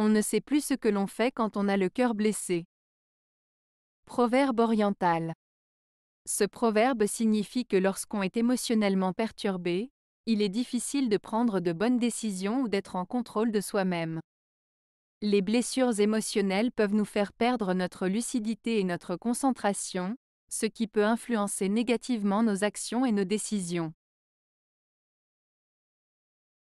On ne sait plus ce que l'on fait quand on a le cœur blessé. Proverbe oriental. Ce proverbe signifie que lorsqu'on est émotionnellement perturbé, il est difficile de prendre de bonnes décisions ou d'être en contrôle de soi-même. Les blessures émotionnelles peuvent nous faire perdre notre lucidité et notre concentration, ce qui peut influencer négativement nos actions et nos décisions.